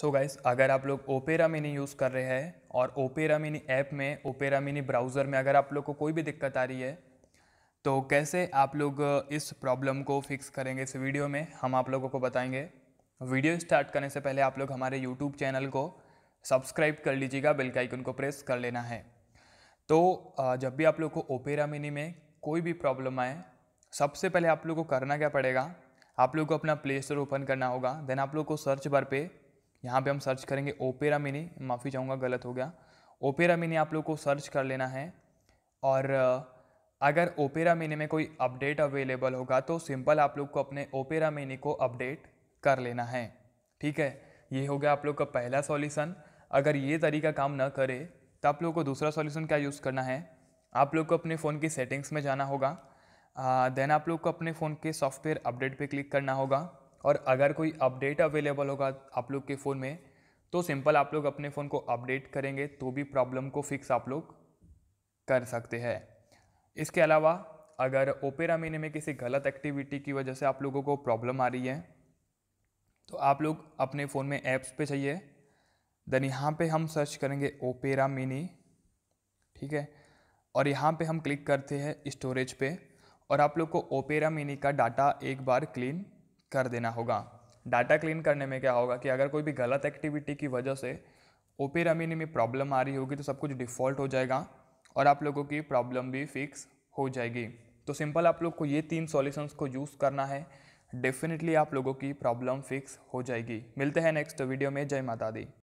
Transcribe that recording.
सो so guys अगर आप लोग ओपेरा मिनी यूज़ कर रहे हैं और ओपेरा मिनी ऐप में ओपेरा मिनी ब्राउज़र में अगर आप लोग को कोई भी दिक्कत आ रही है तो कैसे आप लोग इस प्रॉब्लम को फिक्स करेंगे इस वीडियो में हम आप लोगों को बताएंगे वीडियो स्टार्ट करने से पहले आप लोग हमारे यूट्यूब चैनल को सब्सक्राइब कर लीजिएगा बेल का आइकन को प्रेस कर लेना है तो जब भी आप लोग को ओपेरा मिनी में कोई भी प्रॉब्लम आए सबसे पहले आप लोग को करना क्या पड़ेगा आप लोग को अपना प्ले स्टोर ओपन करना होगा देन आप लोग को सर्च बार पे यहाँ पे हम सर्च करेंगे ओपेरा मिनी माफ़ी चाहूँगा गलत हो गया ओपेरा मिनी आप लोग को सर्च कर लेना है और अगर ओपेरा मिनी में कोई अपडेट अवेलेबल होगा तो सिंपल आप लोग को अपने ओपेरा मिनी को अपडेट कर लेना है ठीक है ये हो गया आप लोग का पहला सॉल्यूशन अगर ये तरीका काम न करे तो आप लोग को दूसरा सॉल्यूशन क्या यूज़ करना है आप लोग को अपने फ़ोन की सेटिंग्स में जाना होगा देन आप लोग को अपने फ़ोन के सॉफ्टवेयर अपडेट पे क्लिक करना होगा और अगर कोई अपडेट अवेलेबल होगा आप लोग के फ़ोन में तो सिंपल आप लोग अपने फ़ोन को अपडेट करेंगे तो भी प्रॉब्लम को फिक्स आप लोग कर सकते हैं इसके अलावा अगर ओपेरा महीने में किसी गलत एक्टिविटी की वजह से आप लोगों को प्रॉब्लम आ रही है तो आप लोग अपने फ़ोन में ऐप्स पे चाहिए देन यहाँ पे हम सर्च करेंगे ओपेरा मिनी ठीक है और यहाँ पे हम क्लिक करते हैं स्टोरेज पे और आप लोग को ओपेरा मिनी का डाटा एक बार क्लीन कर देना होगा डाटा क्लीन करने में क्या होगा कि अगर कोई भी गलत एक्टिविटी की वजह से ओपी रमीनी में प्रॉब्लम आ रही होगी तो सब कुछ डिफ़ॉल्ट हो जाएगा और आप लोगों की प्रॉब्लम भी फिक्स हो जाएगी तो सिंपल आप लोग को ये तीन सॉल्यूशंस को यूज़ करना है डेफिनेटली आप लोगों की प्रॉब्लम फिक्स हो जाएगी मिलते हैं नेक्स्ट वीडियो में जय माता दी